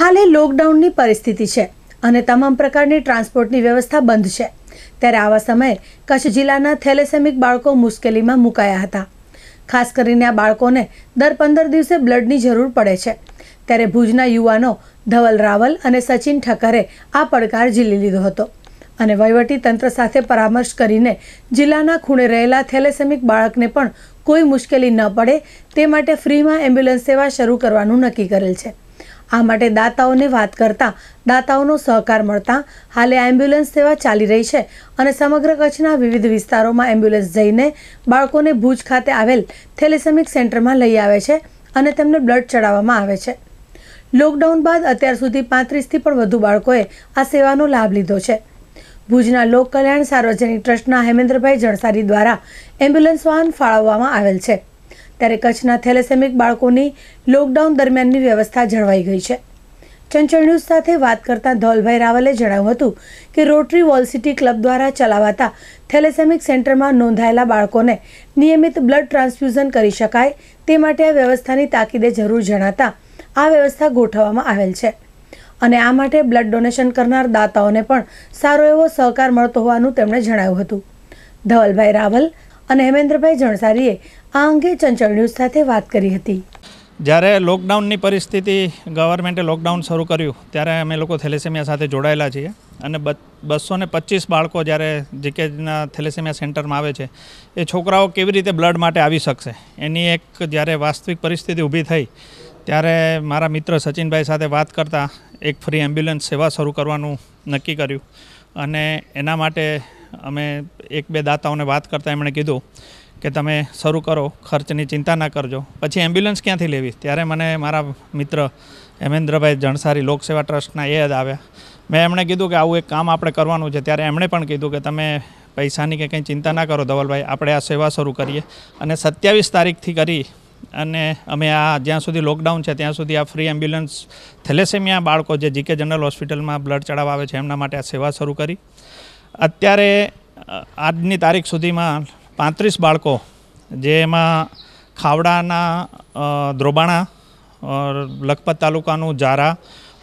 હાલે લોકડાઉનની પરિસ્થિતિ છે અને તમામ પ્રકારની ટ્રાન્સપોર્ટની વ્યવસ્થા બંધ છે ત્યારે આવા સમયે કચ્છ જિલ્લાના થેલેસેમિક બાળકો મુશ્કેલીમાં મુકાયા હતા ખાસ કરીને આ બાળકોને દર પંદર દિવસે બ્લડની જરૂર પડે છે ત્યારે ભુજના યુવાનો ધવલ રાવલ અને સચિન ઠક્કરે આ પડકાર ઝીલી લીધો હતો અને વહીવટી તંત્ર સાથે પરામર્શ કરીને જિલ્લાના ખૂણે રહેલા થેલેસેમિક બાળકને પણ કોઈ મુશ્કેલી ન પડે તે માટે ફ્રીમાં એમ્બ્યુલન્સ સેવા શરૂ કરવાનું નક્કી કરેલ છે આ માટે દાતાઓને વાત કરતા દાતાઓનો સહકાર મળતા હાલે એમ્બ્યુલન્સ સેવા ચાલી રહી છે અને સમગ્ર કચ્છના વિવિધ વિસ્તારોમાં એમ્બ્યુલન્સ જઈને બાળકોને ભુજ ખાતે આવેલ થેલેસેમિક સેન્ટરમાં લઈ આવે છે અને તેમને બ્લડ ચડાવવામાં આવે છે લોકડાઉન બાદ અત્યાર સુધી પાંત્રીસથી પણ વધુ બાળકોએ આ સેવાનો લાભ લીધો છે ભુજના લોક કલ્યાણ સાર્વજનિક ટ્રસ્ટના હેમેન્દ્રભાઈ જણસારી દ્વારા એમ્બ્યુલન્સ વાહન ફાળવવામાં આવેલ છે ત્યારે કચ્છના થેલેસેમિક બાળકોની લોકડાઉન દરમિયાનની વ્યવસ્થા જળવાઈ ગઈ છે ચંચળ ન્યૂઝ સાથે વાત કરતા ધોલભાઈ રાવલે જણાવ્યું હતું કે રોટરી વોલ સિટી ક્લબ દ્વારા ચલાવાતા થેલેસેમિક સેન્ટરમાં નોંધાયેલા બાળકોને નિયમિત બ્લડ ટ્રાન્સફ્યુઝન કરી શકાય તે માટે આ વ્યવસ્થાની તાકીદે જરૂર જણાતા આ વ્યવસ્થા ગોઠવવામાં આવેલ છે અને આ માટે બ્લડ ડોનેશન કરનાર દાતાઓને પણ સારો એવો સહકાર મળતો હોવાનું તેમણે જણાવ્યું હતું ધવલભાઈ રાવલ અને હેમેન્દ્રભાઈ જણસારીએ આ અંગે ચંચળ ન્યૂઝ સાથે વાત કરી હતી જ્યારે લોકડાઉનની પરિસ્થિતિ ગવર્મેન્ટે લોકડાઉન શરૂ કર્યું ત્યારે અમે લોકો થેલેસેમિયા સાથે જોડાયેલા છીએ અને બસો ને પચીસ બાળકો જ્યારે જીકેજના થેલેસેમિયા સેન્ટરમાં આવે છે એ છોકરાઓ કેવી રીતે બ્લડ માટે આવી શકશે એની એક જ્યારે વાસ્તવિક પરિસ્થિતિ ઊભી થઈ ત્યારે મારા મિત્ર સચિનભાઈ સાથે વાત કરતાં એક ફ્રી એમ્બ્યુલન્સ સેવા શરૂ કરવાનું નક્કી કર્યું અને એના માટે અમે એક બે દાતાઓને વાત કરતાં એમણે કીધું કે તમે શરૂ કરો ખર્ચની ચિંતા ના કરજો પછી એમ્બ્યુલન્સ ક્યાંથી લેવી ત્યારે મને મારા મિત્ર હેમેન્દ્રભાઈ જણસારી લોકસેવા ટ્રસ્ટના એ જ આવ્યા મેં એમણે કીધું કે આવું એક કામ આપણે કરવાનું છે ત્યારે એમણે પણ કીધું કે તમે પૈસાની કે કંઈ ચિંતા ના કરો ધવલભાઈ આપણે આ સેવા શરૂ કરીએ અને સત્યાવીસ તારીખથી કરી અને અમે આ જ્યાં સુધી લોકડાઉન છે ત્યાં સુધી આ ફ્રી એમ્બ્યુલન્સ થેલેસેમિયા બાળકો જે જીકે જનરલ હોસ્પિટલમાં બ્લડ ચડાવવા આવે છે એમના માટે આ સેવા શરૂ કરી અત્યારે આજની તારીખ સુધીમાં પાંત્રીસ બાળકો જે એમાં ખાવડાના ધ્રોબાણા લખપત તાલુકાનું જારા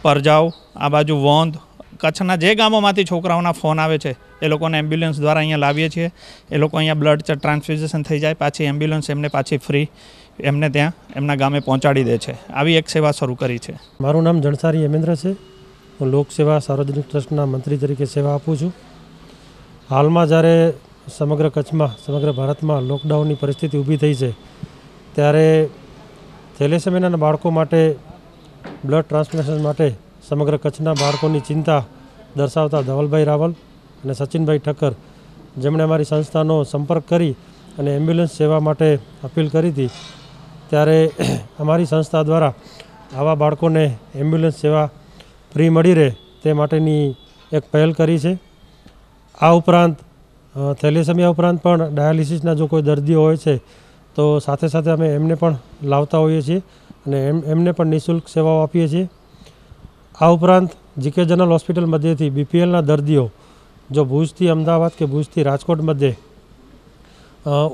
પરજાવ આ બાજુ વોંધ કચ્છના જે ગામોમાંથી છોકરાઓના ફોન આવે છે એ લોકોને એમ્બ્યુલન્સ દ્વારા અહીંયા લાવીએ છીએ એ લોકો અહીંયા બ્લડ ટ્રાન્સફ્યુઝન થઈ જાય પાછી એમ્બ્યુલન્સ એમને પાછી ફ્રી એમને ત્યાં એમના ગામે પહોંચાડી દે છે આવી એક સેવા શરૂ કરી છે મારું નામ જણસારી હેમેન્દ્ર છે હું લોકસેવા સાર્વજનિક ટ્રસ્ટના મંત્રી તરીકે સેવા આપું છું હાલમાં જ્યારે સમગ્ર કચ્છમાં સમગ્ર ભારતમાં લોકડાઉનની પરિસ્થિતિ ઊભી થઈ છે ત્યારે થેલેસેમિયાના બાળકો માટે બ્લડ ટ્રાન્સપ્લાન્ટેશન માટે સમગ્ર કચ્છના બાળકોની ચિંતા દર્શાવતા ધવલભાઈ રાવલ અને સચિનભાઈ ઠક્કર જેમણે અમારી સંસ્થાનો સંપર્ક કરી અને એમ્બ્યુલન્સ સેવા માટે અપીલ કરી હતી ત્યારે અમારી સંસ્થા દ્વારા આવા બાળકોને એમ્બ્યુલન્સ સેવા ફ્રી મળી રહે તે માટેની એક પહેલ કરી છે આ ઉપરાંત થેલેસેમિયા ઉપરાંત પણ ડાયાલિસિસના જો કોઈ દર્દીઓ હોય છે તો સાથે સાથે અમે એમને પણ લાવતા હોઈએ છીએ અને એમ એમને પણ નિઃશુલ્ક સેવાઓ આપીએ છીએ આ ઉપરાંત જીકે જનરલ હોસ્પિટલ મધ્યેથી બીપીએલના દર્દીઓ જો ભુજથી અમદાવાદ કે ભુજથી રાજકોટ મધ્યે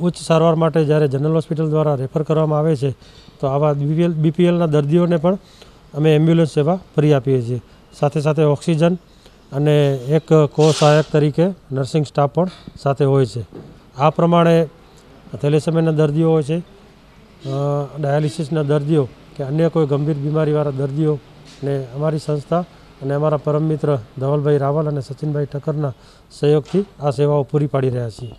ઉચ્ચ સારવાર માટે જ્યારે જનરલ હોસ્પિટલ દ્વારા રેફર કરવામાં આવે છે તો આવા બીપીએલ બીપીએલના દર્દીઓને પણ અમે એમ્બ્યુલન્સ સેવા ફ્રી આપીએ છીએ સાથે સાથે ઓક્સિજન અને એક કો સહાયક તરીકે નર્સિંગ સ્ટાફ પણ સાથે હોય છે આ પ્રમાણે થેલેસેમિયાના દર્દીઓ હોય છે ડાયાલિસિસના દર્દીઓ કે અન્ય કોઈ ગંભીર બીમારીવાળા દર્દીઓ ને અમારી સંસ્થા અને અમારા પરમ મિત્ર ધવલભાઈ રાવલ અને સચિનભાઈ ઠક્કરના સહયોગથી આ સેવાઓ પૂરી પાડી રહ્યા છીએ